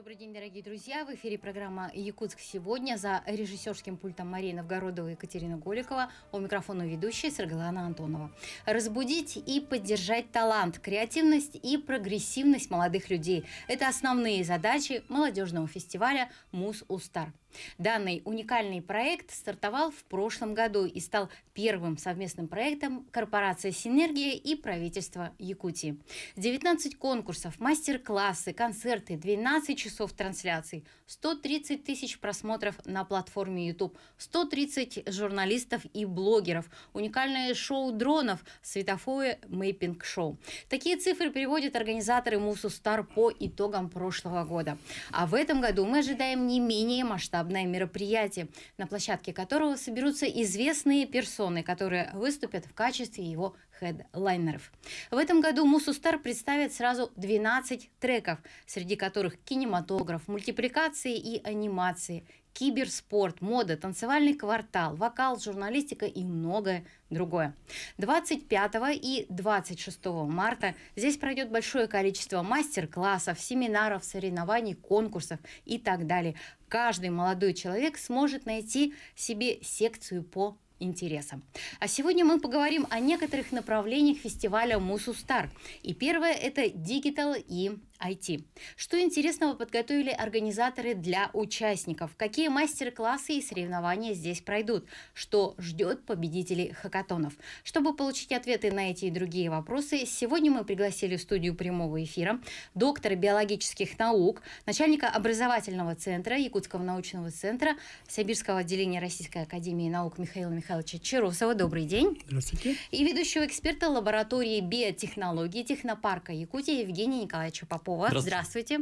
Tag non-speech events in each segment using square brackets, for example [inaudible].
Добрый день, дорогие друзья! В эфире программа «Якутск сегодня» за режиссерским пультом Марии Новгородова и Екатерина Голикова, у микрофона ведущая Сергелана Антонова. Разбудить и поддержать талант, креативность и прогрессивность молодых людей – это основные задачи молодежного фестиваля «Мус Устар». Данный уникальный проект стартовал в прошлом году и стал первым совместным проектом корпорации «Синергия» и правительства Якутии. 19 конкурсов, мастер-классы, концерты, 12 часов трансляций – 130 тысяч просмотров на платформе YouTube, 130 журналистов и блогеров, уникальное шоу дронов, светофое мейпинг-шоу. Такие цифры приводят организаторы Мусу Стар по итогам прошлого года. А в этом году мы ожидаем не менее масштабное мероприятие, на площадке которого соберутся известные персоны, которые выступят в качестве его хедлайнеров. В этом году Мусустар представит сразу 12 треков, среди которых кинематограф, мультипликации и анимации, киберспорт, мода, танцевальный квартал, вокал, журналистика и многое другое. 25 и 26 марта здесь пройдет большое количество мастер-классов, семинаров, соревнований, конкурсов и так далее. Каждый молодой человек сможет найти себе секцию по интересам. А сегодня мы поговорим о некоторых направлениях фестиваля «Мусустар». И первое – это диджитал и IT. Что интересного подготовили организаторы для участников? Какие мастер-классы и соревнования здесь пройдут? Что ждет победителей хакатонов? Чтобы получить ответы на эти и другие вопросы, сегодня мы пригласили в студию прямого эфира доктора биологических наук, начальника образовательного центра Якутского научного центра Сибирского отделения Российской академии наук Михаила Михайловича Чарусова. Добрый день. Здравствуйте. И ведущего эксперта лаборатории биотехнологии технопарка Якутии Евгения Николаевича Попова. Попова. Здравствуйте. Здравствуйте.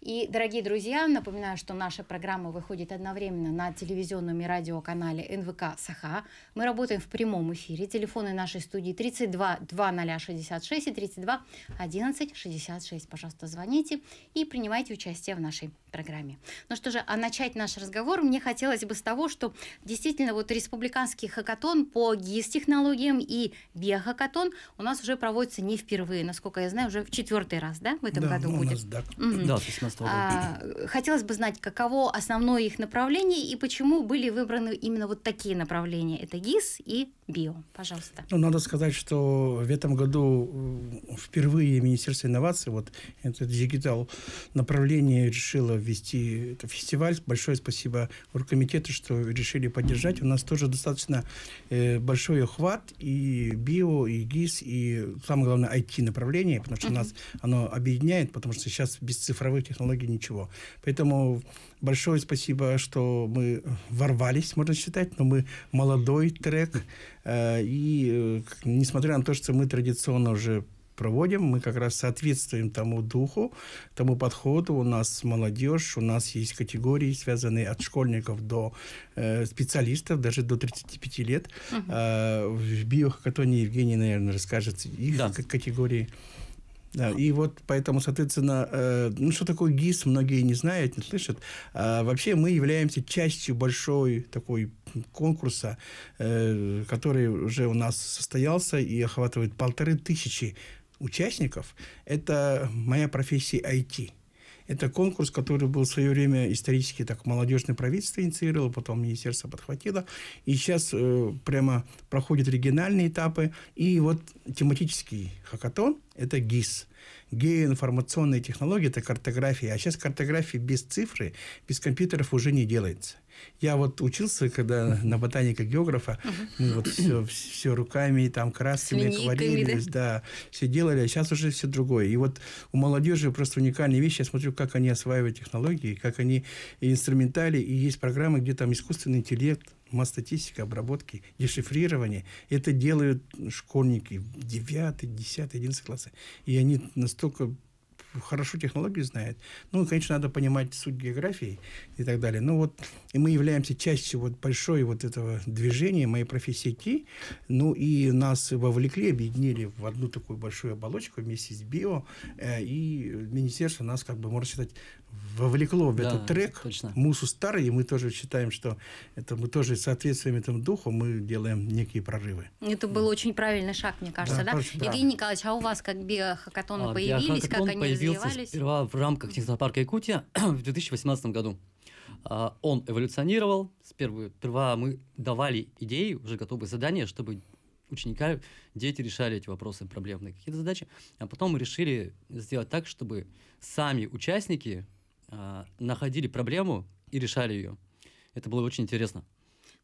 И, дорогие друзья, напоминаю, что наша программа выходит одновременно на телевизионном и радиоканале НВК «Саха». Мы работаем в прямом эфире. Телефоны нашей студии 32 2066 и 32 11 66. Пожалуйста, звоните и принимайте участие в нашей программе. Ну что же, а начать наш разговор мне хотелось бы с того, что действительно вот республиканский хакатон по ГИС-технологиям и биохакатон у нас уже проводится не впервые. Насколько я знаю, уже в четвертый раз, да, в этом да, году? году ну, будет. У нас, да. Угу. да, 16 а, года. А, хотелось бы знать, каково основное их направление и почему были выбраны именно вот такие направления. Это ГИС и био. Пожалуйста. Ну, надо сказать, что в этом году э, впервые Министерство инноваций, вот это дигитал направление решило ввести это фестиваль. Большое спасибо оргкомитету, что решили поддержать. У нас тоже достаточно э, большой охват и био, и ГИС, и самое главное IT направление, потому что uh-huh. нас оно объединяет, потому что сейчас без цифровых технологий ничего. Поэтому большое спасибо, что мы э, ворвались, можно считать, но мы молодой трек. Э, и э, несмотря на то, что мы традиционно уже проводим, мы как раз соответствуем тому духу, тому подходу. У нас молодежь, у нас есть категории, связанные от школьников до э, специалистов, даже до 35 лет. Угу. Э, в биохакатоне Евгений, наверное, расскажет их да. категории. Да, и вот поэтому, соответственно, э, ну что такое ГИС, многие не знают, не слышат. А, вообще мы являемся частью большой такой конкурса, э, который уже у нас состоялся и охватывает полторы тысячи участников. Это моя профессия IT – это конкурс, который был в свое время исторически так молодежное правительство инициировало, потом министерство подхватило. И сейчас э, прямо проходят региональные этапы. И вот тематический хакатон – это ГИС. Геоинформационные технологии – это картография. А сейчас картография без цифры, без компьютеров уже не делается. Я вот учился, когда на ботаника географа, мы вот все, все руками, там, красками, акварелью, да, все делали, а сейчас уже все другое. И вот у молодежи просто уникальные вещи. Я смотрю, как они осваивают технологии, как они и инструментали, и есть программы, где там искусственный интеллект, масс-статистика, обработки, дешифрирование. Это делают школьники 9, 10, 11 классы. И они настолько ну, хорошо технологии знает. Ну, и, конечно, надо понимать суть географии и так далее. Но ну, вот и мы являемся частью вот большой вот этого движения моей профессии Ну, и нас вовлекли, объединили в одну такую большую оболочку вместе с био. Э, и министерство нас, как бы, можно считать, вовлекло в да, этот трек. Точно. Мусу старый, и мы тоже считаем, что это мы тоже соответствуем этому духу, мы делаем некие прорывы. Это был очень правильный шаг, мне кажется, да? да? Очень, Евгений да. Николаевич, а у вас как биохакатоны а, появились, биохакатон как они появился развивались? сперва в рамках технопарка Якутия [clears throat] в 2018 году. А, он эволюционировал. Сперва мы давали идеи, уже готовые задания, чтобы ученика, дети решали эти вопросы, проблемные какие-то задачи. А потом мы решили сделать так, чтобы сами участники а, находили проблему и решали ее. Это было очень интересно.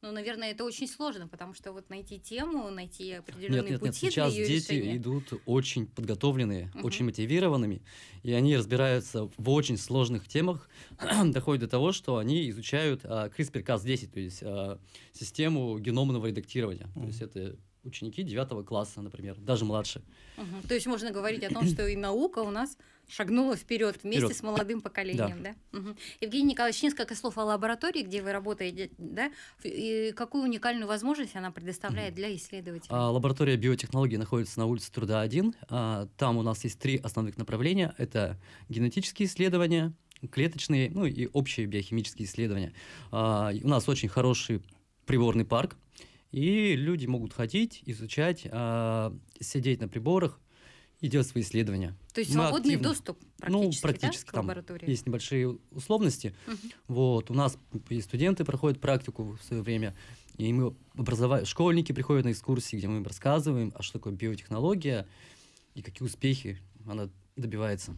Ну, наверное, это очень сложно, потому что вот найти тему, найти определенные нет, нет, пути нет, сейчас для дети решения. идут очень подготовленные, угу. очень мотивированными, и они разбираются в очень сложных темах, [clears throat] доходит до того, что они изучают а, CRISPR-Cas10, то есть а, систему геномного редактирования. Угу. То есть это ученики 9 класса, например, даже младше. Угу. То есть можно говорить о том, что и наука у нас шагнула вперед вместе вперед. с молодым поколением. Да. Да? Угу. Евгений Николаевич, несколько слов о лаборатории, где вы работаете, да? и какую уникальную возможность она предоставляет угу. для исследователей? А, лаборатория биотехнологии находится на улице Труда 1. А, там у нас есть три основных направления. Это генетические исследования, клеточные, ну и общие биохимические исследования. А, у нас очень хороший приборный парк, и люди могут ходить, изучать, а, сидеть на приборах и делать свои исследования. То есть свободный активно, доступ практически, ну, практически да, к лаборатории? Там есть небольшие условности. Угу. Вот, у нас и студенты проходят практику в свое время, и мы образова- школьники приходят на экскурсии, где мы им рассказываем, а что такое биотехнология и какие успехи она добивается.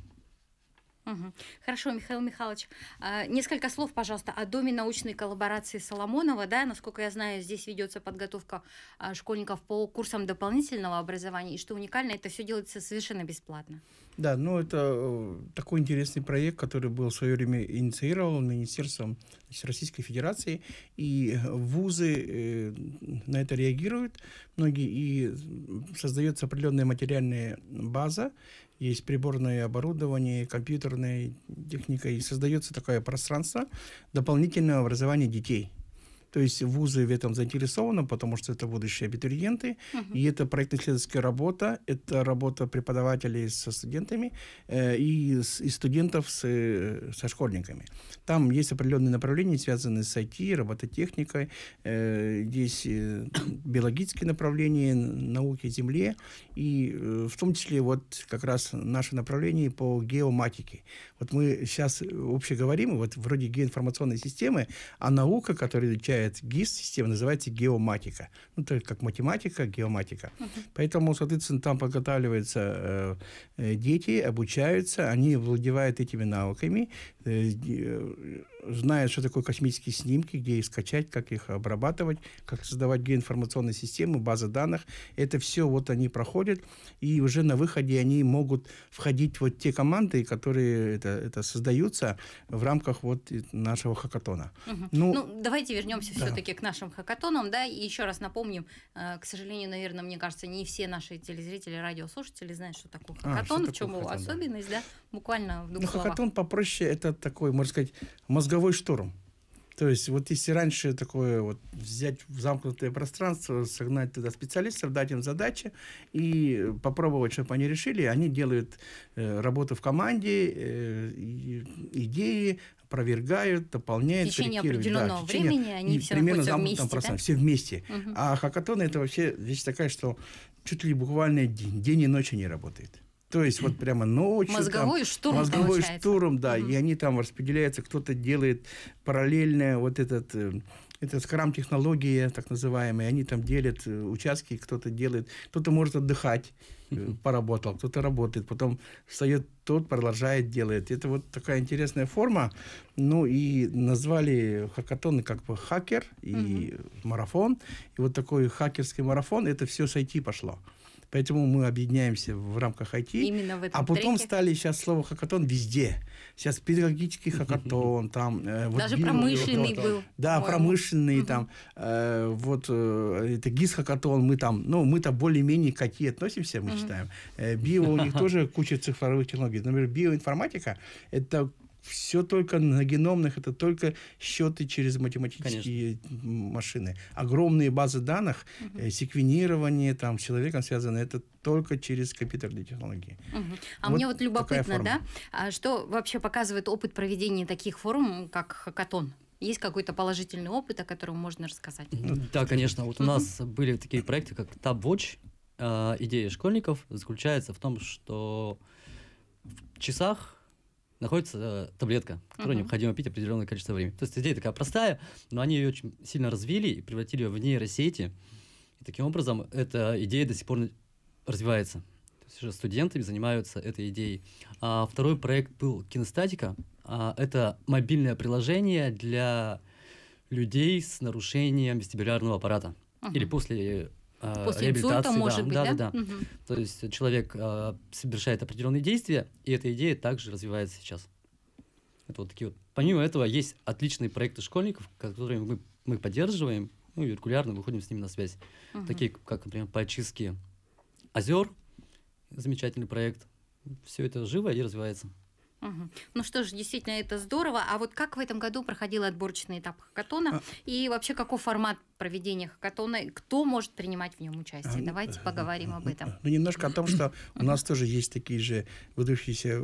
Хорошо, Михаил Михайлович, а, несколько слов, пожалуйста, о доме научной коллаборации Соломонова. Да, насколько я знаю, здесь ведется подготовка а, школьников по курсам дополнительного образования, и что уникально, это все делается совершенно бесплатно. Да, ну это э, такой интересный проект, который был в свое время инициирован Министерством Российской Федерации, и вузы э, на это реагируют многие, и создается определенная материальная база, есть приборное оборудование, компьютерная техника, и создается такое пространство дополнительного образования детей – то есть вузы в этом заинтересованы, потому что это будущие абитуриенты, угу. и это проектно-исследовательская работа, это работа преподавателей со студентами э, и, с, и студентов с, э, со школьниками. Там есть определенные направления, связанные с IT, робототехникой, э, есть э, биологические направления, науки Земле, и э, в том числе вот как раз наше направление по геоматике. Вот мы сейчас э, говорим, вот вроде геоинформационной системы, а наука, которая изучает изучает ГИС-система, называется геоматика. Ну, то есть как математика, геоматика. Uh-huh. Поэтому, соответственно, там подготавливаются э, э, дети, обучаются, они владевают этими навыками, э, э знает, что такое космические снимки, где их скачать, как их обрабатывать, как создавать геоинформационные системы, базы данных. Это все вот они проходят, и уже на выходе они могут входить вот те команды, которые это, это создаются в рамках вот нашего хакатона. Угу. Ну, ну, давайте вернемся да. все-таки к нашим хакатонам, да, и еще раз напомним, э, к сожалению, наверное, мне кажется, не все наши телезрители, радиослушатели знают, что такое хакатон, а, что в чем такое его особенность, да, да? буквально в двух ну, словах. Хакатон попроще, это такой, можно сказать, мозговой мозговой штурм. То есть вот если раньше такое вот взять в замкнутое пространство, согнать туда специалистов, дать им задачи и попробовать, чтобы они решили, они делают э, работу в команде, э, идеи, опровергают, дополняют, В течение определенного да, в течение, времени они все примерно все вместе, пространстве, да? все вместе. Угу. А хакатоны это вообще вещь такая, что чуть ли буквально день, день и ночь они работают. То есть вот прямо ночью. Мозговой там, штурм Мозговой получается. штурм, да. Угу. И они там распределяются, кто-то делает параллельное вот этот э, это скрам-технологии, так называемые, они там делят э, участки, кто-то делает, кто-то может отдыхать, э, поработал, кто-то работает, потом встает тот, продолжает, делает. Это вот такая интересная форма. Ну и назвали хакатоны как бы хакер и угу. марафон. И вот такой хакерский марафон, это все с IT пошло. Поэтому мы объединяемся в рамках IT. Именно в этом А потом треке? стали сейчас слово хакатон везде. Сейчас педагогический [laughs] хакатон, там... Э, Даже био, промышленный был. Да, по-моему. промышленный там. Э, вот э, это ГИС-хакатон, мы там, ну, мы-то более-менее какие относимся, мы считаем. Э, био, у них [laughs] тоже куча цифровых технологий. Например, биоинформатика – это все только на геномных, это только счеты через математические Конечно. машины. Огромные базы данных, угу. э, секвенирование там с человеком связано, это только через компьютерные технологии. Угу. А вот мне вот любопытно, да, а что вообще показывает опыт проведения таких форумов как хакатон? Есть какой-то положительный опыт, о котором можно рассказать? Ну, да, конечно. Вот у нас были такие проекты, как TabWatch. А, идея школьников заключается в том, что в часах находится э, таблетка, которую uh-huh. необходимо пить определенное количество времени. То есть идея такая простая, но они ее очень сильно развили и превратили ее в нейросети. И таким образом эта идея до сих пор развивается. То есть уже студенты занимаются этой идеей. А второй проект был кинестатика. А это мобильное приложение для людей с нарушением вестибулярного аппарата. Uh-huh. Или после Э, После реабилитации. Инсульта, да, быть, да, да, да. Угу. То есть человек э, совершает определенные действия, и эта идея также развивается сейчас. Это вот такие вот. Помимо этого, есть отличные проекты школьников, которые мы, мы поддерживаем, ну и регулярно выходим с ними на связь. Угу. Такие, как, например, по очистке озер, замечательный проект. Все это живо и развивается. Ну что ж, действительно, это здорово. А вот как в этом году проходил отборочный этап хакатона? А и вообще, какой формат проведения хакатона, кто может принимать в нем участие. Давайте поговорим об этом. Ну, немножко о том, что у нас тоже есть такие же выдающиеся...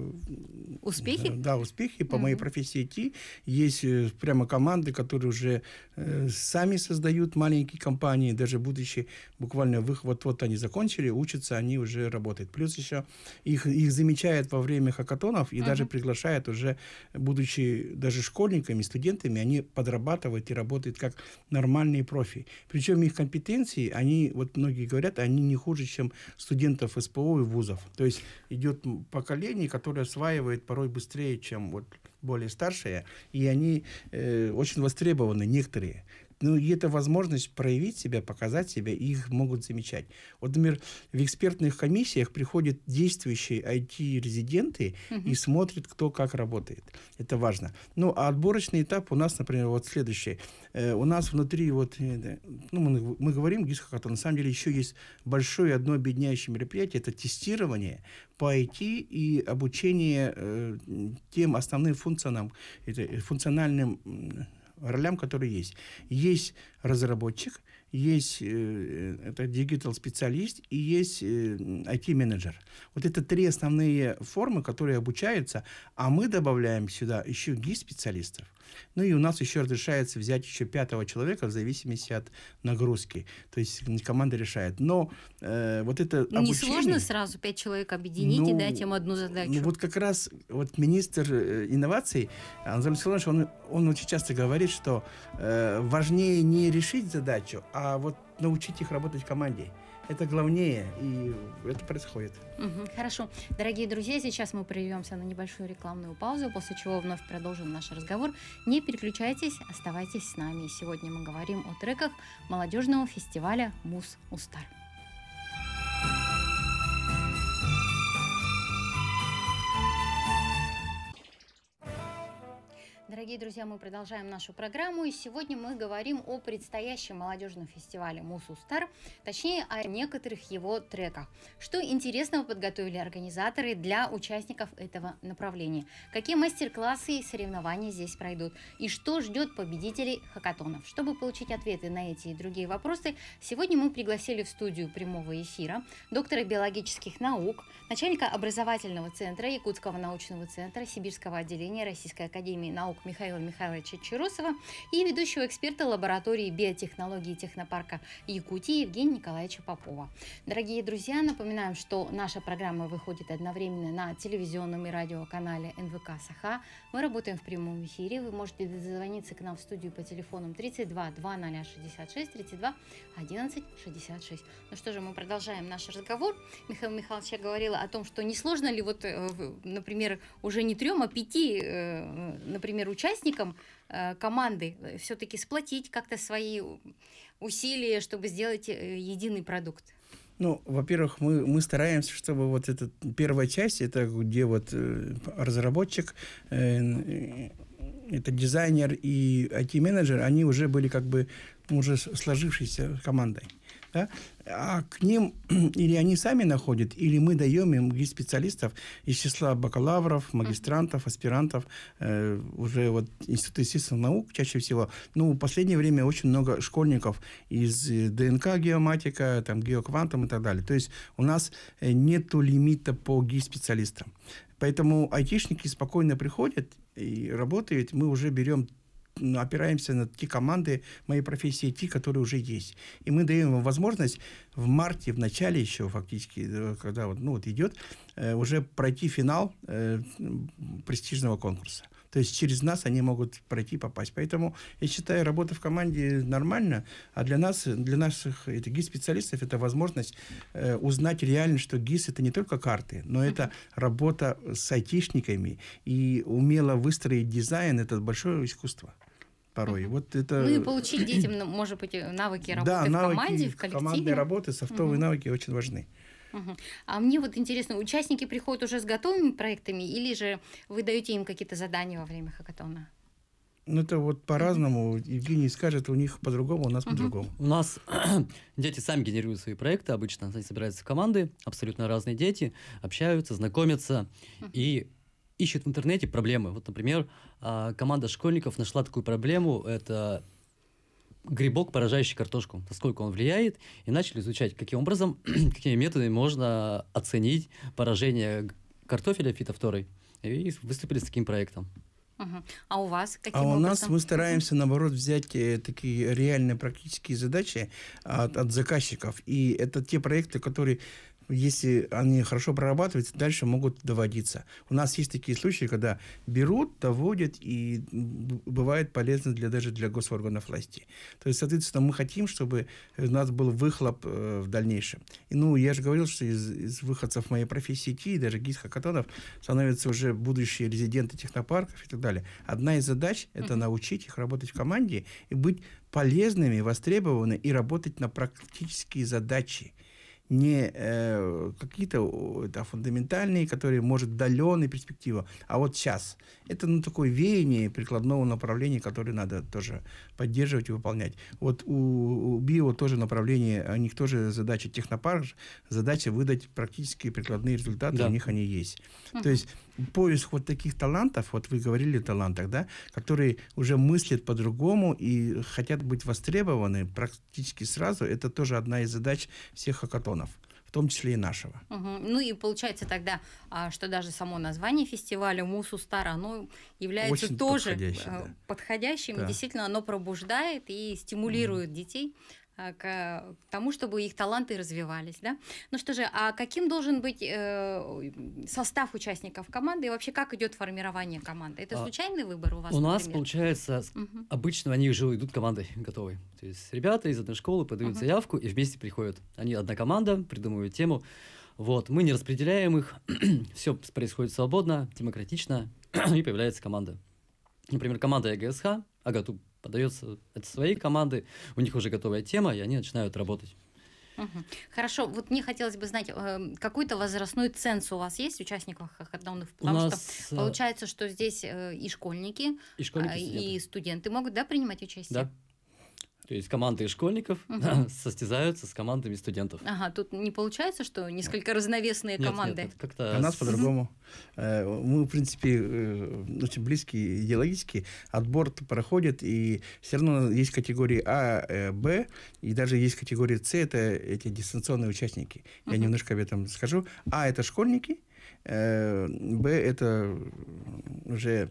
Успехи? Да, успехи по моей профессии IT. Есть э, прямо команды, которые уже э, сами создают маленькие компании, даже будучи буквально в их вот-вот они закончили, учатся, они уже работают. Плюс еще их, их замечают во время хакатонов и даже приглашают уже, будучи даже школьниками, студентами, они подрабатывают и работают как нормальные профи профи. Причем их компетенции, они, вот многие говорят, они не хуже, чем студентов СПО и вузов. То есть идет поколение, которое осваивает порой быстрее, чем вот более старшие, и они э, очень востребованы, некоторые ну, и это возможность проявить себя, показать себя, и их могут замечать. Вот, например, в экспертных комиссиях приходят действующие IT-резиденты угу. и смотрят, кто как работает. Это важно. Ну, а отборочный этап у нас, например, вот следующий. Э, у нас внутри вот, э, ну, мы, мы говорим гисхакатон, на самом деле еще есть большое одно объединяющее мероприятие, это тестирование по IT и обучение э, тем основным функционам, это, э, функциональным ролям, которые есть. Есть разработчик, есть э, это digital специалист и есть IT-менеджер. Э, вот это три основные формы, которые обучаются, а мы добавляем сюда еще гид специалистов ну и у нас еще разрешается взять еще пятого человека в зависимости от нагрузки. То есть команда решает. Но э, вот это ну, Не сложно сразу пять человек объединить ну, и дать им одну задачу? Ну вот как раз вот министр э, инноваций Анатолий Солонович, он, он очень часто говорит, что э, важнее не решить задачу, а вот научить их работать в команде это главнее, и это происходит. Угу, хорошо. Дорогие друзья, сейчас мы прервемся на небольшую рекламную паузу, после чего вновь продолжим наш разговор. Не переключайтесь, оставайтесь с нами. Сегодня мы говорим о треках молодежного фестиваля «Мус Устар». Дорогие друзья, мы продолжаем нашу программу, и сегодня мы говорим о предстоящем молодежном фестивале «Мусу Стар», точнее, о некоторых его треках. Что интересного подготовили организаторы для участников этого направления? Какие мастер-классы и соревнования здесь пройдут? И что ждет победителей хакатонов? Чтобы получить ответы на эти и другие вопросы, сегодня мы пригласили в студию прямого эфира доктора биологических наук, начальника образовательного центра Якутского научного центра Сибирского отделения Российской академии наук биолог Михаила Михайловича Чарусова и ведущего эксперта лаборатории биотехнологии технопарка Якутии Евгения Николаевича Попова. Дорогие друзья, напоминаем, что наша программа выходит одновременно на телевизионном и радиоканале НВК Саха. Мы работаем в прямом эфире. Вы можете дозвониться к нам в студию по телефонам 32 2066 32 11 66. Ну что же, мы продолжаем наш разговор. Михаил Михайлович, я говорила о том, что не сложно ли вот, э, например, уже не трем, а пяти, э, э, например, участникам э, команды э, все-таки сплотить как-то свои усилия, чтобы сделать э, единый продукт? Ну, во-первых, мы, мы стараемся, чтобы вот эта первая часть, это где вот разработчик, это дизайнер и IT-менеджер, они уже были как бы уже сложившейся командой да, а к ним [clears throat] или они сами находят, или мы даем им специалистов из числа бакалавров, магистрантов, аспирантов, э, уже вот института естественных наук чаще всего. Ну, в последнее время очень много школьников из э, ДНК геоматика, там, геоквантом и так далее. То есть у нас э, нет лимита по специалистам Поэтому айтишники спокойно приходят и работают. Мы уже берем ну, опираемся на те команды моей профессии, те, которые уже есть. И мы даем им возможность в марте, в начале еще фактически, э, когда вот, ну, вот идет, э, уже пройти финал э, престижного конкурса. То есть через нас они могут пройти, попасть. Поэтому я считаю, работа в команде нормально, а для нас, для наших это ГИС-специалистов это возможность э, узнать реально, что ГИС это не только карты, но это работа с айтишниками и умело выстроить дизайн, это большое искусство порой. Вот это... Ну и получить детям, ну, может быть, э, навыки работы да, в команде, в коллективе. командной работы, софтовые угу. навыки очень важны. Угу. А мне вот интересно, участники приходят уже с готовыми проектами или же вы даете им какие-то задания во время хакатона? Ну, это вот по-разному. Евгений скажет, у них по-другому, у нас uh-huh. по-другому. У нас [clears throat] дети сами генерируют свои проекты обычно. Они собираются в команды, абсолютно разные дети, общаются, знакомятся. Uh-huh. И ищут в интернете проблемы. Вот, например, а, команда школьников нашла такую проблему, это грибок, поражающий картошку, насколько он влияет, и начали изучать, каким образом, [clears throat] какими методами можно оценить поражение картофеля фитофторой. И выступили с таким проектом. А у вас каким А у нас мы стараемся, наоборот, взять э, такие реальные практические задачи от, от заказчиков. И это те проекты, которые если они хорошо прорабатываются, дальше могут доводиться. У нас есть такие случаи, когда берут, доводят, и бывает полезно для, даже для госорганов власти. То есть, соответственно, мы хотим, чтобы у нас был выхлоп э, в дальнейшем. И, ну, я же говорил, что из, из выходцев моей профессии, даже гид-хакатонов, становятся уже будущие резиденты технопарков и так далее. Одна из задач – это научить их работать в команде и быть полезными, востребованными и работать на практические задачи – не э, какие-то да, фундаментальные, которые, может, даленые перспективы, а вот сейчас. Это ну, такое веяние прикладного направления, которое надо тоже поддерживать и выполнять. Вот у, у био тоже направление, а у них тоже задача технопарк, задача выдать практические прикладные результаты, да. у них они есть. Uh-huh. То есть поиск вот таких талантов, вот вы говорили о талантах, да, которые уже мыслят по-другому и хотят быть востребованы практически сразу, это тоже одна из задач всех хакатонов в том числе и нашего. Угу. Ну и получается тогда, а, что даже само название фестиваля Мусу Стар, оно является Очень тоже подходящим, э, да. подходящим да. и действительно оно пробуждает и стимулирует угу. детей а, к тому, чтобы их таланты развивались. Да? Ну что же, а каким должен быть э, состав участников команды и вообще как идет формирование команды? Это а, случайный выбор у вас? У нас, получается, угу. обычно они уже идут командой [laughs] готовой. То есть ребята из одной школы подают угу. заявку и вместе приходят. Они одна команда, придумывают тему. Вот, мы не распределяем их, [clears throat] все происходит свободно, демократично, [clears throat] и появляется команда. Например, команда ЕГСХ, Агату подается от своей команды, у них уже готовая тема, и они начинают работать. Хорошо, вот мне хотелось бы знать, эм, какой-то возрастной ценз у вас есть участников хакатонов? Потому у нас... что э, получается, что здесь э, и школьники, и, школьники э, и студенты могут да, принимать участие? Да. То есть команды школьников угу. [laughs] состязаются с командами студентов. Ага, тут не получается, что несколько разновесные нет, команды. Нет, как-то... А нас по-другому. Э, мы, в принципе, э, очень близкие идеологически. Отбор проходит, и все равно есть категории А, э, Б, и даже есть категории С, это эти дистанционные участники. Я угу. немножко об этом скажу. А – это школьники, Б – это уже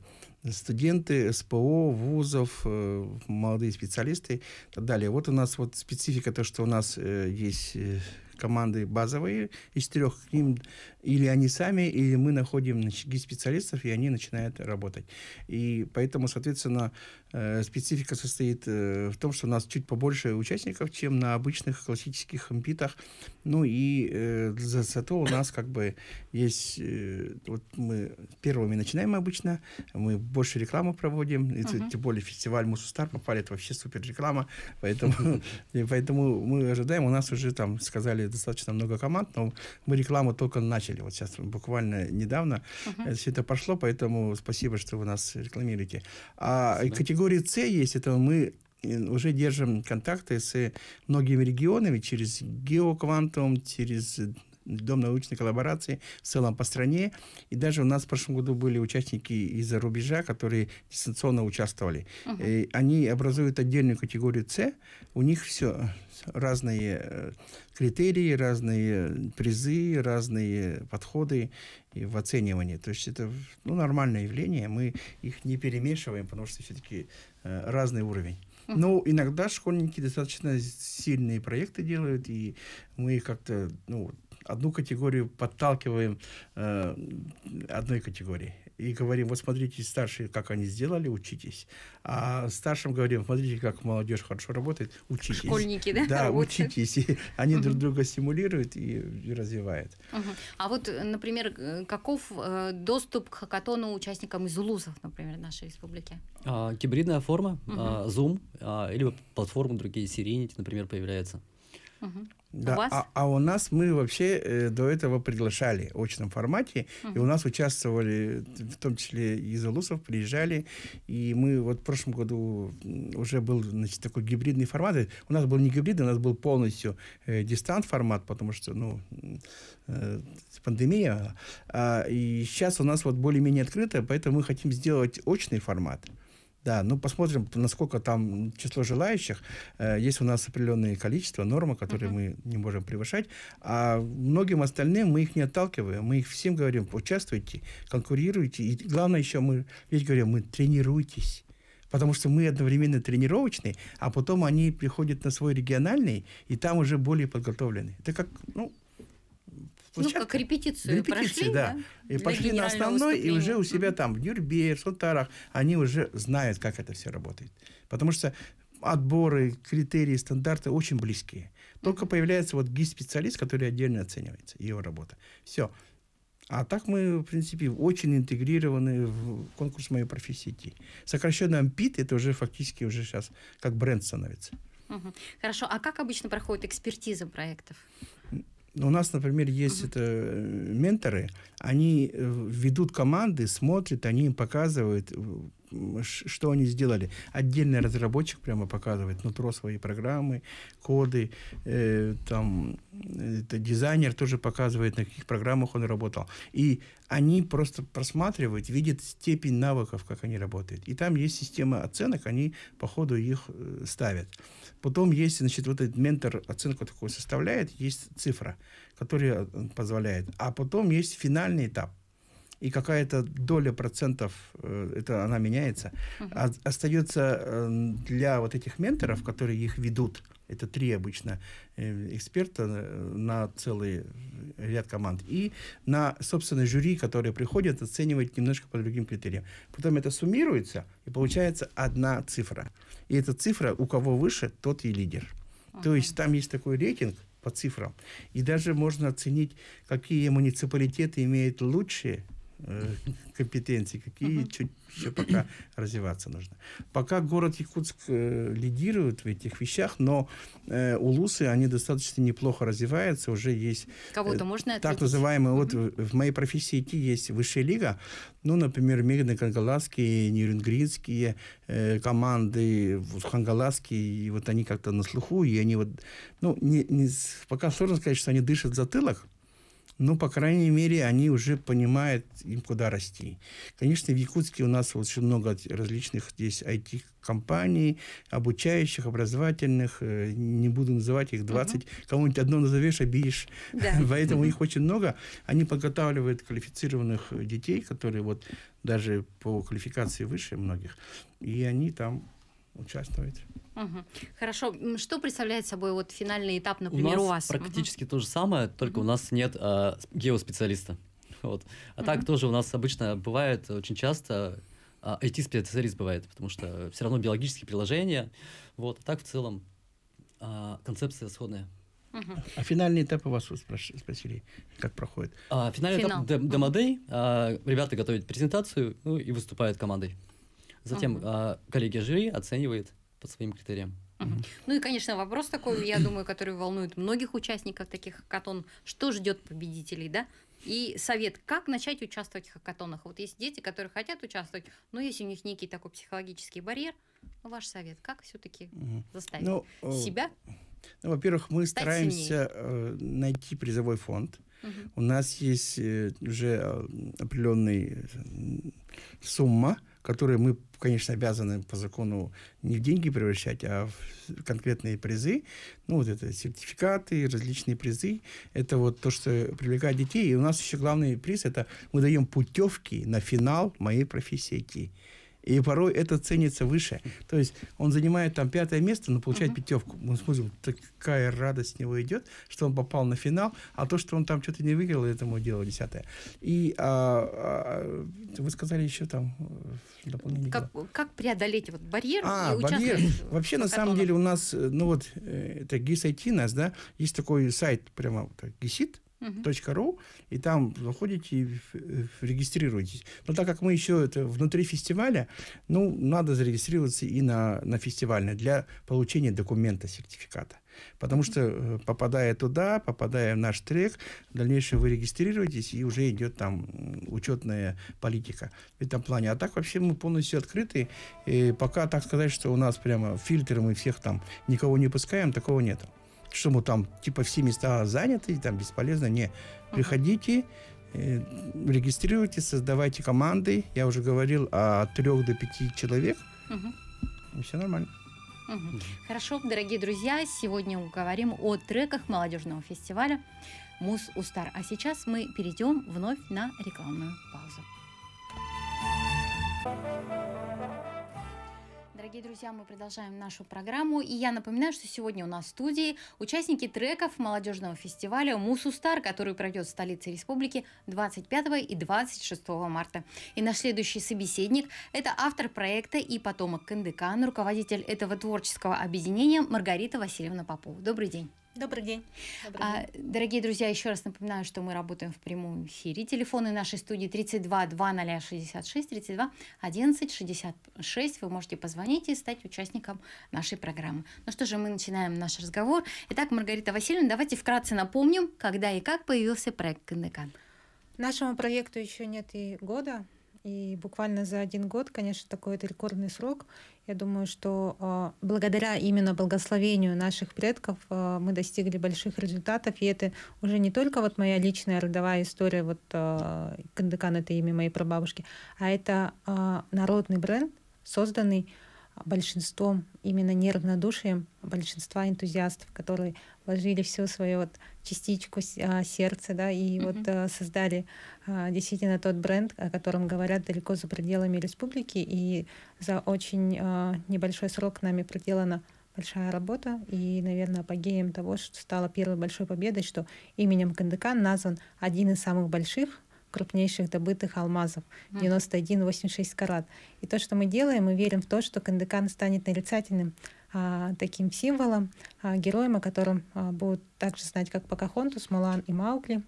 студенты СПО, вузов, э, молодые специалисты и так далее. Вот у нас вот специфика то, что у нас э, есть э, команды базовые из трех, к ним или они сами, или мы находим специалистов, и они начинают работать. И поэтому, соответственно, э, специфика состоит э, в том, что у нас чуть побольше участников, чем на обычных классических импитах. Ну и э, за, зато у нас как бы есть... Вот мы первыми начинаем обычно, мы больше рекламы проводим, и, uh-huh. тем более фестиваль Мусустар попали, это вообще супер реклама, поэтому, [laughs] поэтому мы ожидаем, у нас уже там сказали достаточно много команд, но мы рекламу только начали начали. Вот сейчас буквально недавно uh-huh. Э, все это пошло, поэтому спасибо, что вы нас рекламируете. А спасибо. категория С есть, это мы э, уже держим контакты с многими регионами через геоквантум, через Дом научной коллаборации в целом по стране. И даже у нас в прошлом году были участники из-за рубежа, которые дистанционно участвовали. Угу. И они образуют отдельную категорию С. У них все разные э, критерии, разные призы, разные подходы в оценивании. То есть это ну, нормальное явление. Мы их не перемешиваем, потому что все-таки э, разный уровень. Но иногда школьники достаточно сильные проекты делают, и мы как-то ну, одну категорию подталкиваем э, одной категории и говорим, вот смотрите, старшие, как они сделали, учитесь. А старшим говорим, смотрите, как молодежь хорошо работает, учитесь. Школьники, да? Да, работают. учитесь. И они угу. друг друга стимулируют и, и развивают. Угу. А вот, э, например, э, каков э, доступ к хакатону участникам из УЛУЗов, например, нашей республики? А, гибридная форма, угу. а, Zoom а, или платформы другие, Serenity, например, появляются. Угу. Да, у вас? А, а у нас мы вообще э, до этого приглашали в очном формате, угу. и у нас участвовали, в том числе из Алусов, приезжали, и мы вот в прошлом году уже был, значит, такой гибридный формат. Э, у нас был не гибридный, у нас был полностью э, дистант формат, потому что, ну, э, пандемия, а, и сейчас у нас вот более-менее открыто, поэтому мы хотим сделать очный формат. Да, ну посмотрим, насколько там число желающих. Э, есть у нас определенные количество нормы, которые uh-huh. мы не можем превышать. А многим остальным мы их не отталкиваем. Мы их всем говорим, участвуйте, конкурируйте. И главное еще мы ведь говорим, мы тренируйтесь. Потому что мы одновременно тренировочные, а потом они приходят на свой региональный, и там уже более подготовленные. Это как, ну, площадка. Ну, как репетицию, репетиции, прошли, да. да? И Для пошли на основной, и уже у себя там, в Дюрбе, в Султарах, они уже знают, как это все работает. Потому что отборы, критерии, стандарты очень близкие. Только появляется вот ГИС-специалист, который отдельно оценивается, его работа. Все. А так мы, в принципе, очень интегрированы в конкурс моей профессии. Сокращенно МПИТ, это уже фактически уже сейчас как бренд становится. Хорошо. А как обычно проходит экспертиза проектов? У нас, например, есть это э, менторы, они э, ведут команды, смотрят, они им показывают, э, что они сделали. Отдельный разработчик прямо показывает нутро своей программы, коды, э, там, это дизайнер тоже показывает, на каких программах он работал. И они просто просматривают, видят степень навыков, как они работают. И там есть система оценок, они по ходу их э, ставят. Потом есть, значит, вот этот ментор оценку такую составляет, есть цифра, которая э, позволяет. А потом есть финальный этап, и какая-то доля процентов, э, это она меняется, uh остается эм, для вот этих менторов, которые их ведут, это три обычно э, эксперта э, на целый ряд команд. И на, собственно, жюри, которые приходят, оценивать немножко по другим критериям. Потом это суммируется, и получается одна цифра. И эта цифра, у кого выше, тот и лидер. uh То есть там есть такой рейтинг, по цифрам. И даже можно оценить, какие муниципалитеты имеют лучшие Э, компетенции, какие uh-huh. чуть еще пока развиваться нужно. Пока город Якутск э, лидирует в этих вещах, но э, улусы, они достаточно неплохо развиваются, уже есть... Э, Кого-то можно Так называемые, uh-huh. вот в моей профессии идти есть высшая лига, ну, например, Мегны-Кангаласские, Нюрингринские э, команды, вот, Хангаласские, и вот они как-то на слуху, и они вот, ну, не, не, пока сложно сказать, что они дышат в затылок, ну, по крайней мере, они уже понимают, им куда расти. Конечно, в Якутске у нас очень много различных здесь IT-компаний, обучающих, образовательных, э, не буду называть их 20, угу. кому-нибудь одно назовешь, обидишь. Да. [laughs] Поэтому их очень много. Они подготавливают квалифицированных э, детей, которые вот даже по квалификации выше многих, и они там участвовать. Угу. Хорошо. Что представляет собой вот финальный этап, например, у, нас у вас? Практически угу. то же самое, только угу. у нас нет э, геоспециалиста. [laughs] Вот. А угу. так тоже у нас обычно бывает очень часто э, а, IT-специалист бывает, потому что все равно биологические приложения. Вот. А так в целом э, концепция сходная. Угу. А финальный этап у вас спросили, как проходит? А, финальный Финал. этап демодей. А, ребята готовят презентацию ну, и выступают командой. Затем угу. Uh-huh. А, э, коллегия жюри оценивает по своим критериям. Uh-huh. Ну и, конечно, вопрос такой, я [coughs] думаю, который волнует многих участников таких хакатон. Что ждет победителей, да? И совет, как начать участвовать в хакатонах? Вот есть дети, которые хотят участвовать, но есть у них некий такой психологический барьер. Ну, ваш совет, как все-таки uh-huh. заставить ну, э, себя? Ну, во-первых, мы Стать стараемся сильнее. Э, найти призовой фонд. Угу. У нас есть э, уже определенная сумма, которые мы, конечно, обязаны по закону не в деньги превращать, а в конкретные призы. Ну, вот это сертификаты, различные призы. Это вот то, что привлекает детей. И у нас еще главный приз – это мы даем путевки на финал моей профессии и порой это ценится выше. То есть он занимает там пятое место, но получает uh-huh. пятевку. Мы смотрим, такая радость с него идет, что он попал на финал, а то, что он там что-то не выиграл, это ему дело десятое. И а, а, вы сказали еще там э, дополнение. Как, как преодолеть вот барьер? А, и барьер. Вообще, на самом деле, у нас, э, ну вот, э, это GIS IT нас, да, есть такой сайт прямо, GISIT, ру и там заходите и э, регистрируетесь. Но так как мы еще это внутри фестиваля, ну, надо зарегистрироваться и на, на фестивальной для получения документа, сертификата. Потому что, э, попадая туда, попадая в наш трек, в дальнейшем вы регистрируетесь, и уже идет там учетная политика в этом плане. А так вообще мы полностью открыты. И пока так сказать, что у нас прямо фильтры, мы всех там никого не пускаем, такого нету. Чтобы там типа все места заняты, там бесполезно. Не, приходите, э, регистрируйтесь, создавайте команды. Я уже говорил о трех до пяти человек. Угу. И все нормально. Угу. Хорошо, дорогие друзья, сегодня мы говорим о треках молодежного фестиваля «Мус Устар». А сейчас мы перейдем вновь на рекламную паузу дорогие друзья, мы продолжаем нашу программу. И я напоминаю, что сегодня у нас в студии участники треков молодежного фестиваля «Мусу Стар», который пройдет в столице республики 25 и 26 марта. И наш следующий собеседник – это автор проекта и потомок Кандыкан, руководитель этого творческого объединения Маргарита Васильевна Попова. Добрый день. Добрый день. Добрый а, день. А, дорогие друзья, еще раз напоминаю, что мы работаем в прямом эфире. Телефоны нашей студии 32 2066, 32 11 66. Вы можете позвонить и стать участником нашей программы. Ну что же, мы начинаем наш разговор. Итак, Маргарита Васильевна, давайте вкратце напомним, когда и как появился проект Кандыкан. Нашему проекту еще нет и года, и буквально за один год, конечно, такой это рекордный срок. Я думаю, что а, благодаря именно благословению наших предков а, мы достигли больших результатов, и это уже не только вот моя личная родовая история, вот а, Кандыкан — это имя моей прабабушки, а это народный бренд, созданный большинством, именно неравнодушием большинства энтузиастов, которые вложили всю свою вот частичку а, сердца, да, и mm-hmm. вот а, создали а, действительно тот бренд, о котором говорят далеко за пределами республики, и за очень небольшой срок нами проделана большая работа, и, наверное, апогеем того, что стала первой большой победой, что именем КНДК назван один из самых больших крупнейших добытых алмазов 91-86 карат. И то, что мы делаем, мы верим в то, что Кандыкан станет нарицательным а, таким символом, а, героем, о котором а, будут также знать как Покахонтус, Мулан и Маукли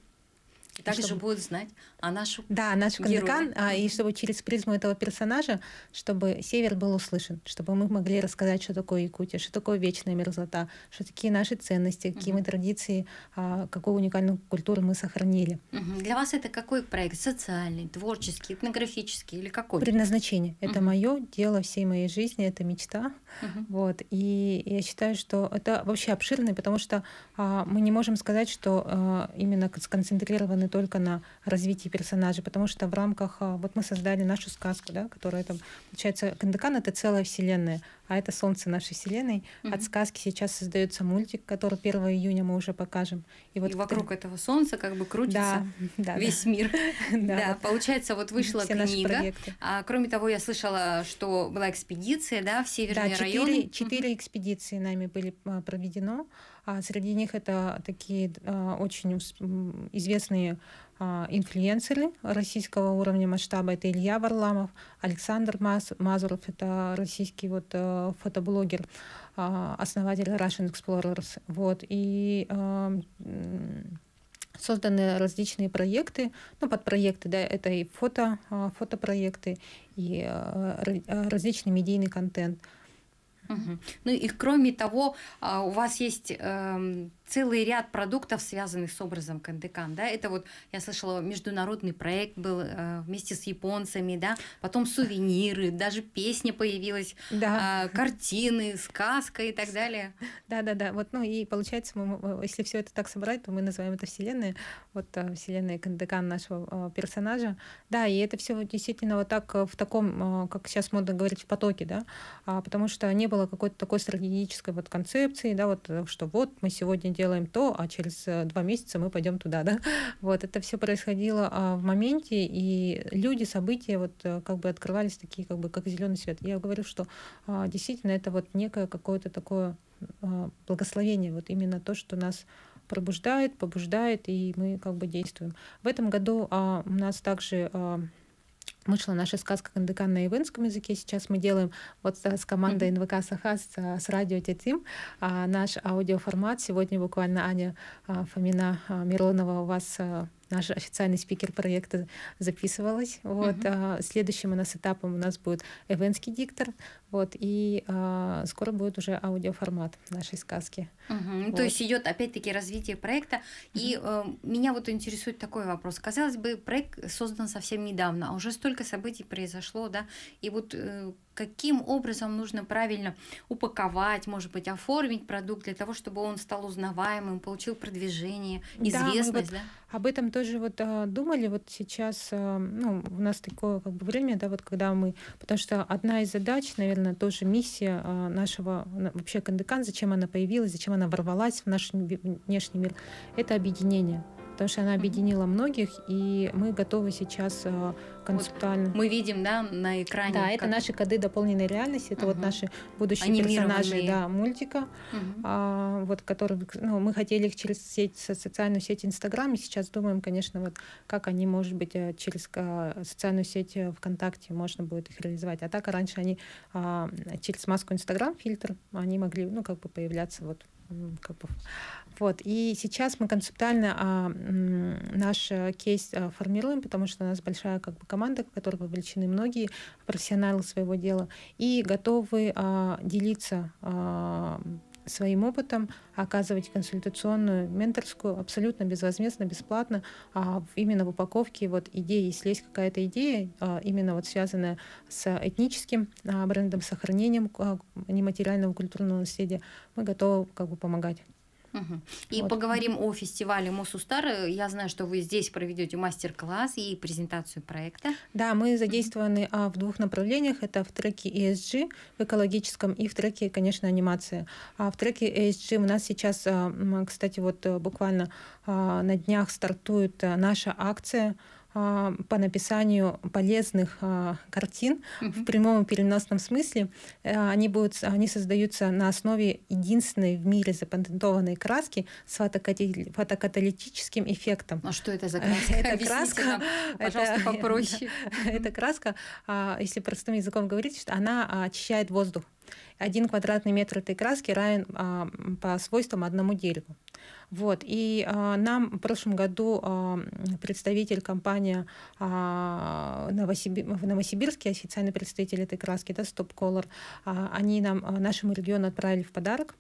также чтобы... будут знать о нашу Да, нашу Кандыкан, а, и чтобы через призму этого персонажа, чтобы север был услышан, чтобы мы могли рассказать, что такое Якутия, что такое вечная мерзлота, что такие наши ценности, какие угу. мы традиции, а, какую уникальную культуру мы сохранили. Угу. Для вас это какой проект? Социальный, творческий, этнографический или какой? Предназначение. Угу. Это мое дело всей моей жизни, это мечта. Угу. Вот. И я считаю, что это вообще обширный, потому что а, мы не можем сказать, что а, именно сконцентрированы только на развитии персонажей, потому что в рамках, а, вот мы создали нашу сказку, да, которая там, получается, Кандакан — это целая вселенная, а это солнце нашей вселенной. Угу. От сказки сейчас создается мультик, который 1 июня мы уже покажем. И, вот и вокруг это... этого солнца как бы крутится да, [laughs] весь да. мир. [laughs] да, да получается, вот вышла все книга. А, кроме того, я слышала, что была экспедиция, да, в северные да, 4, районы. Четыре угу. экспедиции нами были а, проведено. А среди них это такие а, очень известные а, инфлюенсеры российского уровня масштаба. Это Илья Варламов, Александр Маз, Мазуров, это российский вот э, фотоблогер, а, основатель Russian Explorers. Вот. И а, созданы различные проекты, ну, под проекты, да, это и фото, фотопроекты, и различный медийный контент. Угу. Ну и кроме того, у вас есть эм, целый ряд продуктов, связанных с образом кандыкан, да, это вот, я слышала, международный проект был э, вместе с японцами, да, потом сувениры, даже песня появилась, да. э, картины, сказка и так далее. Да-да-да, вот, ну и получается, мы, э, если все это так собрать, то мы называем это вселенной, вот э, вселенная кандыкан нашего э, персонажа, да, и это все действительно вот так в таком, как сейчас модно говорить, в потоке, да, а, потому что не было какой-то такой стратегической вот концепции, да, вот, что вот мы сегодня делаем то, а через э, два месяца мы пойдем туда, да. [laughs] Вот это все происходило а, в моменте, и люди, события вот э, как бы открывались такие, как бы как зеленый свет. Я говорю, что а, действительно это вот некое какое-то такое а, благословение, вот именно то, что нас пробуждает, побуждает, и мы как бы действуем. В этом году у нас также вышла наша сказка «Кандыка» на ивенском языке. Сейчас мы делаем вот с командой НВК Сахас, с радио Тетим, а, наш аудиоформат. Сегодня буквально Аня а, Фомина а, Миронова у вас наш официальный спикер проекта записывалась. Вот. Угу. А, следующим у нас этапом у нас будет эвенский диктор. Вот. И а, скоро будет уже аудиоформат нашей сказки. Угу. Вот. То есть идет опять-таки развитие проекта. Угу. И э, меня вот интересует такой вопрос. Казалось бы, проект создан совсем недавно, а уже столько событий произошло, да? И вот э, каким образом нужно правильно упаковать, может быть, оформить продукт для того, чтобы он стал узнаваемым, получил продвижение, известность. Да, вот да? Об этом тоже вот э, думали. Вот сейчас э, ну, у нас такое как бы время, да, вот когда мы, потому что одна из задач, наверное, тоже миссия э, нашего вообще Кандыкан, зачем она появилась, зачем она ворвалась в наш внешний мир, это объединение потому что она объединила многих, и мы готовы сейчас э, концептуально. Вот мы видим, да, на экране. Да, как... это наши коды дополненной реальности, это угу. вот наши будущие персонажи да, мультика, угу. а, вот которые, ну, мы хотели их через сеть, социальную сеть Инстаграм, и сейчас думаем, конечно, вот как они, может быть, э, через э, социальную сеть ВКонтакте можно будет их реализовать. А так раньше они а, через маску Инстаграм фильтр, они могли, ну, как бы появляться вот как бы вот. И сейчас мы концептуально а, наш э, кейс а, формируем, потому что у нас большая как бы, команда, в которой вовлечены многие профессионалы своего дела, и готовы а, делиться а, своим опытом, оказывать консультационную, менторскую абсолютно безвозмездно, бесплатно, а именно в упаковке вот идеи, если есть какая-то идея, а, именно вот связанная с этническим а, брендом, сохранением а, нематериального культурного наследия, мы готовы как бы помогать. Угу. И вот. поговорим о фестивале Мосустар. Я знаю, что вы здесь проведете мастер-класс и презентацию проекта. Да, мы задействованы а, в двух направлениях. Это в треке ESG в экологическом и в треке, конечно, анимации. А в треке ESG у нас сейчас, а, кстати, вот э, буквально а, на днях стартует э, наша акция а, по написанию полезных а, картин в прямом и переносном смысле. Э, они, будут, они создаются на основе единственной в мире запатентованной краски с фотокаталитическим эффектом. А что это за э, краска? Это краска, нам, [laughs] пожалуйста, это, [laughs] попроще. [laughs] Это краска, а, если простым языком говорить, она очищает воздух. Один квадратный метр этой краски равен а, по свойствам одному дереву. Вот. И а, нам в прошлом году а, представитель компании а, Новосибир, в Новосибирске, официальный представитель этой краски, да, Stop Color, а, они нам, а, нашему региону отправили в подарок.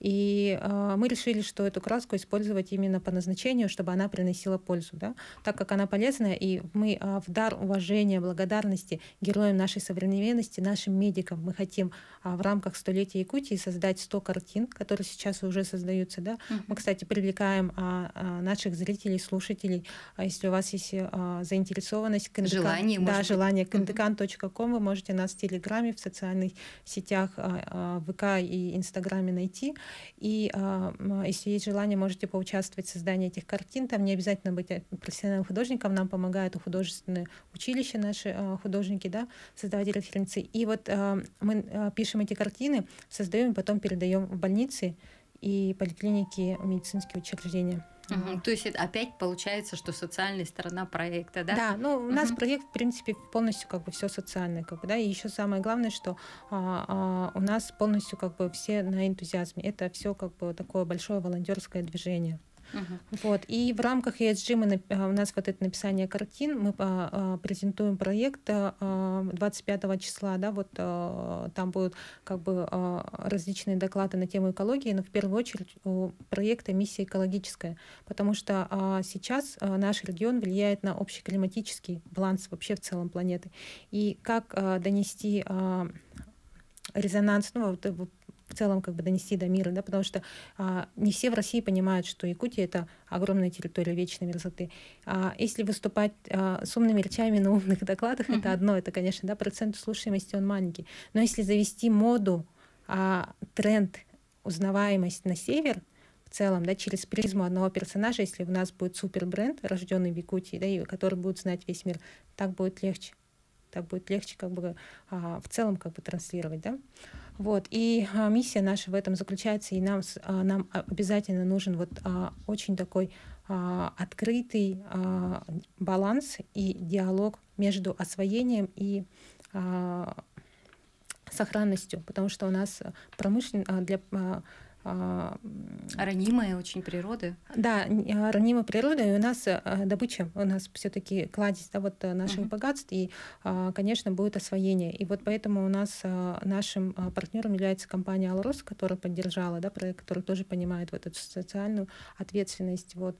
И а, мы решили, что эту краску использовать именно по назначению, чтобы она приносила пользу, да, так как она полезная, и мы а, в дар уважения, благодарности героям нашей современности, нашим медикам, мы хотим а, в рамках столетия Якутии создать 100 картин, которые сейчас уже создаются. Да? Мы, кстати, привлекаем а, а, наших зрителей, слушателей. А если у вас есть а, заинтересованность, кандикан, желание, да, желание быть. вы можете нас в Телеграме, в социальных сетях а, а, ВК и Инстаграме найти. И а, если есть желание, можете поучаствовать в создании этих картин. Там не обязательно быть э, профессиональным художником, нам помогают художественные училища наши а, художники, да, создавать референции. И вот а, мы а, пишем эти картины создаем и потом передаем в больницы и поликлиники, медицинские учреждения. Угу. То есть это опять получается, что социальная сторона проекта, да? Да, ну у нас проект в принципе полностью как бы все социальное, как бы, да. И еще самое главное, что а, а, у нас полностью как бы все на энтузиазме. Это все как бы такое большое волонтерское движение. Угу. Вот. И в рамках ESG мы, э, у нас вот это написание картин, мы а, а, презентуем проект 25 э, а, числа, да, вот э, там будут как бы различные доклады на тему экологии, но в первую очередь у проекта миссия экологическая, потому что сейчас наш регион влияет на общий климатический баланс вообще в целом планеты. И как донести резонанс, ну, вот целом как бы донести до мира, да, потому что а, не все в России понимают, что Якутия — это огромная территория вечной мерзоты. А, если выступать а, с умными речами на умных докладах, mm-hmm. это одно, это, конечно, да, процент слушаемости он маленький. Но если завести моду, а, тренд, узнаваемость на север — в целом, да, через призму одного персонажа, если у нас будет супер бренд, рожденный в Якутии, да, и который будет знать весь мир, так будет легче так будет легче как бы а, в целом как бы транслировать, да. Вот, и а, миссия наша в этом заключается, и нам, а, нам обязательно нужен вот очень такой открытый баланс и диалог между освоением и сохранностью, потому что у нас промышлен, для Ранимая очень природы. Да, а, ранимая природа, и у нас э, добыча, у нас все таки кладезь да, вот э, наших uh-huh. богатств, и, а, конечно, будет освоение. И вот поэтому у нас э, нашим а, партнером является компания «Алрос», которая поддержала да, проект, который тоже понимает вот эту социальную ответственность. Вот.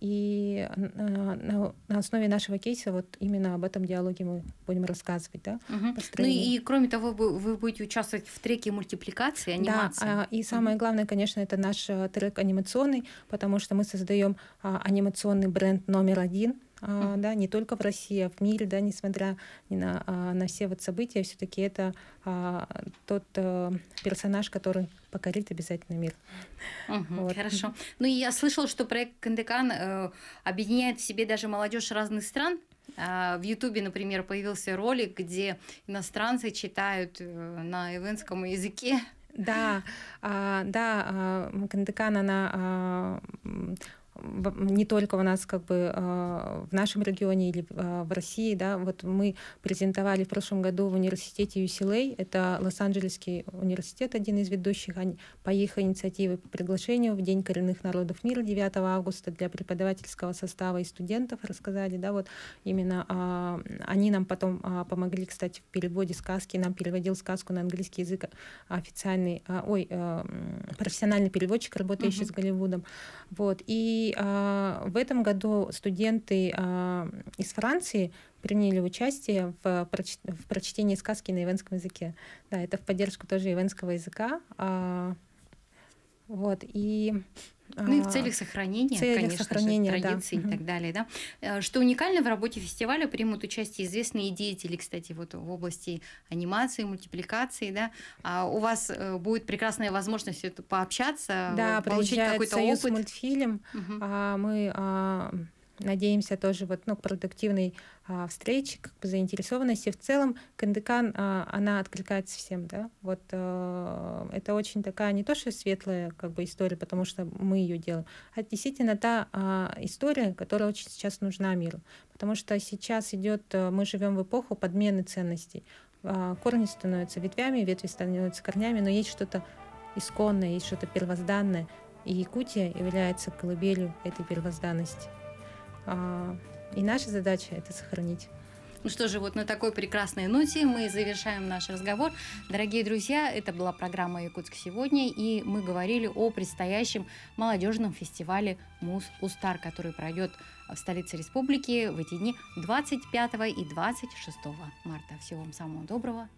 И на, на основе нашего кейса вот именно об этом диалоге мы будем рассказывать. Да, uh-huh. Ну и, кроме того, вы, будете участвовать в треке мультипликации, анимации. Да, и самое главное, конечно, это наш э, трек анимационный, потому что мы создаем а, анимационный бренд номер один а, да, не только в России, а в мире, да, несмотря ни на, а, на все вот события, все-таки это а, тот а, персонаж, который покорит обязательно мир. Угу, вот. Хорошо. Ну и я слышала, что проект Кандекан э, объединяет в себе даже молодежь разных стран. А, в Ютубе, например, появился ролик, где иностранцы читают э, на ивенском языке да, а, да, а, Кандыкан, она а, не только у нас, как бы а, в нашем регионе или а, в России, да, вот мы презентовали в прошлом году в университете UCLA, это Лос-Анджелесский университет, один из ведущих, они, по их инициативе по приглашению в День коренных народов мира 9 августа для преподавательского состава и студентов рассказали, да, вот именно а, они нам потом помогли, кстати, в переводе сказки, нам переводил сказку на английский язык официальный, ой, э, профессиональный переводчик, работающий uh-huh. с Голливудом, вот, и и а, в этом году студенты а, из Франции приняли участие в, проч... в прочтении сказки на ивенском языке. Да, это в поддержку тоже ивенского языка. А, вот, и ну и в а, целях сохранения, целях конечно сохранения, же, традиций да. и так далее. Да? Э, что уникально в работе фестиваля примут участие известные деятели, кстати, вот в области анимации, мультипликации. Да? А у вас э, будет прекрасная возможность пообщаться, да, получить какой-то опыт. Да, мультфильм. Угу. А мы а, надеемся тоже вот, ну, продуктивной а, встречи, как бы заинтересованности. В целом Кандыкан, а, она откликается всем, да, вот а, это очень такая не то, что светлая как бы история, потому что мы ее делаем, а действительно та а, история, которая очень сейчас нужна миру, потому что сейчас идет, э, мы живем в эпоху подмены ценностей, а, корни становятся ветвями, ветви становятся корнями, но есть что-то исконное, есть что-то первозданное, и Якутия является колыбелью этой первозданности. А, и наша задача это сохранить. Ну что же, вот на такой прекрасной ноте мы завершаем наш разговор. Дорогие друзья, это была программа «Якутск сегодня», и мы говорили о предстоящем молодежном фестивале «Мус-Устар», который пройдет в столице республики в эти дни 25 и 26 марта. Всего вам самого доброго